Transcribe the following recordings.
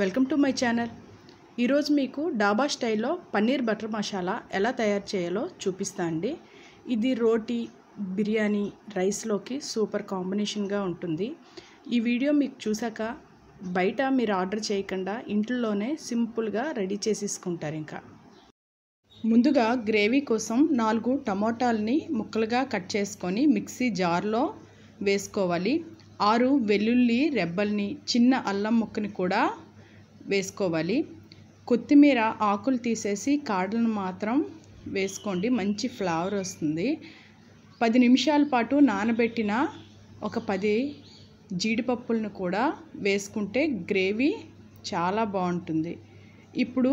welcome to my channel ఈరోజు మీకు డాబా స్టైల్లో పన్నీర్ బటర్ మసాలా ఎలా తయారు చేయాలో చూపిస్తా అండి ఇది రోటీ బిర్యానీ రైస్లోకి సూపర్ కాంబినేషన్గా ఉంటుంది ఈ వీడియో మీకు చూసాక బయట మీరు ఆర్డర్ చేయకుండా ఇంట్లోనే సింపుల్గా రెడీ చేసేసుకుంటారు ఇంకా ముందుగా గ్రేవీ కోసం నాలుగు టమోటాలని ముక్కలుగా కట్ చేసుకొని మిక్సీ జార్లో వేసుకోవాలి ఆరు వెల్లుల్లి రెబ్బల్ని చిన్న అల్లం ముక్కని కూడా వేసుకోవాలి కొత్తిమీర ఆకులు తీసేసి కాడలను మాత్రం వేసుకోండి మంచి ఫ్లేవర్ వస్తుంది పది నిమిషాల పాటు నానబెట్టిన ఒక పది జీడిపప్పులను కూడా వేసుకుంటే గ్రేవీ చాలా బాగుంటుంది ఇప్పుడు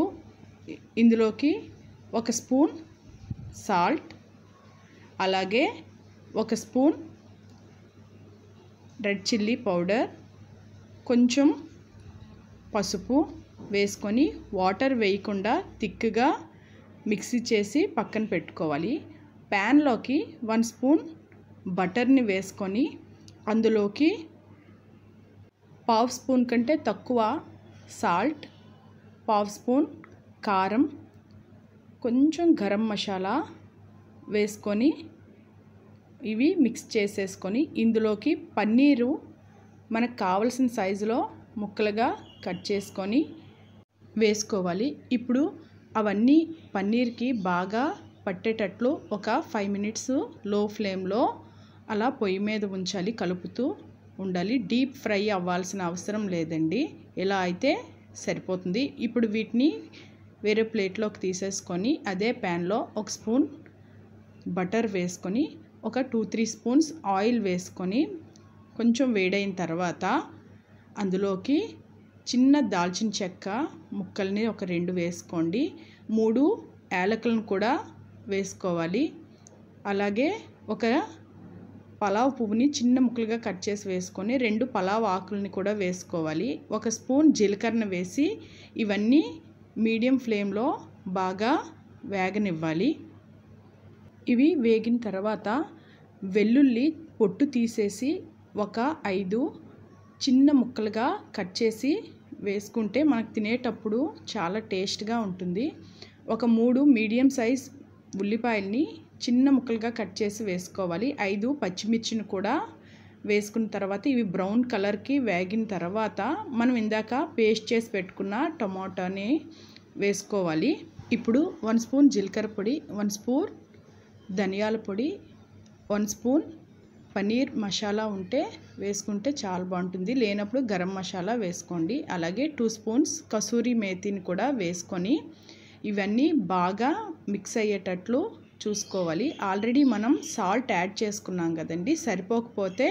ఇందులోకి ఒక స్పూన్ సాల్ట్ అలాగే ఒక స్పూన్ రెడ్ చిల్లీ పౌడర్ కొంచెం పసుపు వేసుకొని వాటర్ వేయకుండా థిక్గా మిక్సీ చేసి పక్కన పెట్టుకోవాలి ప్యాన్లోకి వన్ స్పూన్ బటర్ని వేసుకొని అందులోకి పావు స్పూన్ కంటే తక్కువ సాల్ట్ పావు స్పూన్ కారం కొంచెం గరం మసాలా వేసుకొని ఇవి మిక్స్ చేసేసుకొని ఇందులోకి పన్నీరు మనకు కావలసిన సైజులో ముక్కలుగా కట్ చేసుకొని వేసుకోవాలి ఇప్పుడు అవన్నీ పన్నీర్కి బాగా పట్టేటట్లు ఒక ఫైవ్ మినిట్స్ లో ఫ్లేమ్లో అలా పొయ్యి మీద ఉంచాలి కలుపుతూ ఉండాలి డీప్ ఫ్రై అవ్వాల్సిన అవసరం లేదండి ఎలా అయితే సరిపోతుంది ఇప్పుడు వీటిని వేరే ప్లేట్లోకి తీసేసుకొని అదే ప్యాన్లో ఒక స్పూన్ బటర్ వేసుకొని ఒక టూ త్రీ స్పూన్స్ ఆయిల్ వేసుకొని కొంచెం వేడైన తర్వాత అందులోకి చిన్న దాల్చిన చెక్క ముక్కల్ని ఒక రెండు వేసుకోండి మూడు యాలకులను కూడా వేసుకోవాలి అలాగే ఒక పలావ్ పువ్వుని చిన్న ముక్కలుగా కట్ చేసి వేసుకొని రెండు పలావ్ ఆకులని కూడా వేసుకోవాలి ఒక స్పూన్ జీలకర్ర వేసి ఇవన్నీ మీడియం ఫ్లేమ్లో బాగా వేగనివ్వాలి ఇవి వేగిన తర్వాత వెల్లుల్లి పొట్టు తీసేసి ఒక ఐదు చిన్న ముక్కలుగా కట్ చేసి వేసుకుంటే మనకు తినేటప్పుడు చాలా టేస్ట్గా ఉంటుంది ఒక మూడు మీడియం సైజ్ ఉల్లిపాయల్ని చిన్న ముక్కలుగా కట్ చేసి వేసుకోవాలి ఐదు పచ్చిమిర్చిని కూడా వేసుకున్న తర్వాత ఇవి బ్రౌన్ కలర్కి వేగిన తర్వాత మనం ఇందాక పేస్ట్ చేసి పెట్టుకున్న టమాటాని వేసుకోవాలి ఇప్పుడు వన్ స్పూన్ జీలకర్ర పొడి వన్ స్పూన్ ధనియాల పొడి వన్ స్పూన్ పనీర్ మసాలా ఉంటే వేసుకుంటే చాలా బాగుంటుంది లేనప్పుడు గరం మసాలా వేసుకోండి అలాగే టూ స్పూన్స్ కసూరి మేతిని కూడా వేసుకొని ఇవన్నీ బాగా మిక్స్ అయ్యేటట్లు చూసుకోవాలి ఆల్రెడీ మనం సాల్ట్ యాడ్ చేసుకున్నాం కదండి సరిపోకపోతే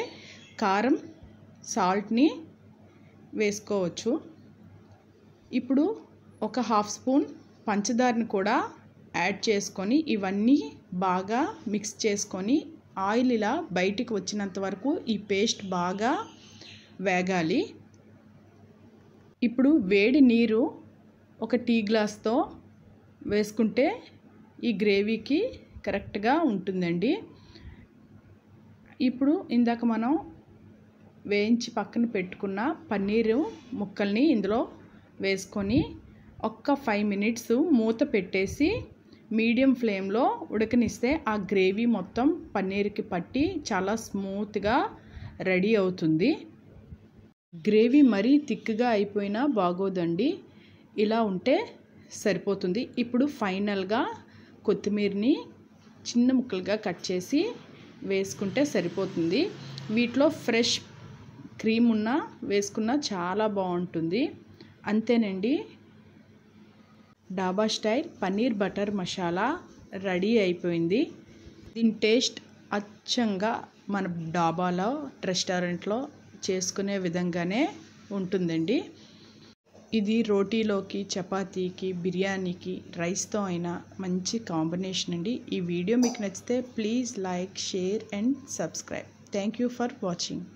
కారం సాల్ట్ని వేసుకోవచ్చు ఇప్పుడు ఒక హాఫ్ స్పూన్ పంచదారని కూడా యాడ్ చేసుకొని ఇవన్నీ బాగా మిక్స్ చేసుకొని ఆయిల్ ఇలా బయటికి వచ్చినంత వరకు ఈ పేస్ట్ బాగా వేగాలి ఇప్పుడు వేడి నీరు ఒక టీ గ్లాస్తో వేసుకుంటే ఈ గ్రేవీకి కరెక్ట్గా ఉంటుందండి ఇప్పుడు ఇందాక మనం వేయించి పక్కన పెట్టుకున్న పన్నీరు ముక్కల్ని ఇందులో వేసుకొని ఒక్క ఫైవ్ మినిట్స్ మూత పెట్టేసి మీడియం ఫ్లేమ్లో ఉడకనిస్తే ఆ గ్రేవీ మొత్తం పన్నీర్కి పట్టి చాలా స్మూత్గా రెడీ అవుతుంది గ్రేవీ మరీ థిక్గా అయిపోయినా బాగోదండి ఇలా ఉంటే సరిపోతుంది ఇప్పుడు ఫైనల్గా కొత్తిమీరని చిన్న ముక్కలుగా కట్ చేసి వేసుకుంటే సరిపోతుంది వీటిలో ఫ్రెష్ క్రీమ్ ఉన్న వేసుకున్న చాలా బాగుంటుంది అంతేనండి dhaba style paneer butter masala ready అయిపోయింది దీని టేస్ట్ అచ్చంగా మన డాబాలో రెస్టారెంట్లో చేసుకునే విధంగానే ఉంటుందండి ఇది రోటీలోకి చపాతీకి బిర్యానీకి రైస్తో అయినా మంచి కాంబినేషన్ అండి ఈ వీడియో మీకు నచ్చితే please like share and subscribe thank you for watching